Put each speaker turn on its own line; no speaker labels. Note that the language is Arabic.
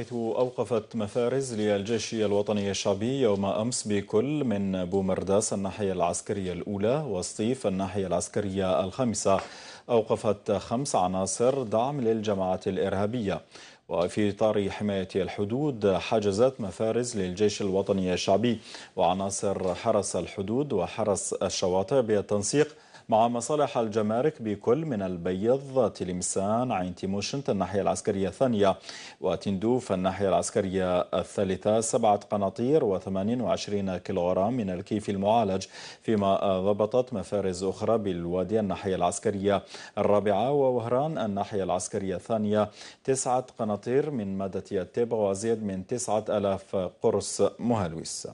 حيث أوقفت مفارز للجيش الوطني الشعبي يوم أمس بكل من بومرداس الناحية العسكرية الأولى وسطيف الناحية العسكرية الخامسة أوقفت خمس عناصر دعم للجماعات الإرهابية وفي إطار حماية الحدود حجزت مفارز للجيش الوطني الشعبي وعناصر حرس الحدود وحرس الشواطئ بالتنسيق مع مصالح الجمارك بكل من البيض تلمسان عين تيموشنت الناحية العسكرية الثانية وتندوف الناحية العسكرية الثالثة سبعة قناطير و28 كيلوغرام من الكيف المعالج فيما ضبطت مفارز أخرى بالوادي الناحية العسكرية الرابعة ووهران الناحية العسكرية الثانية تسعة قناطير من مادة التبغ وزيد من 9000 قرص مهلوس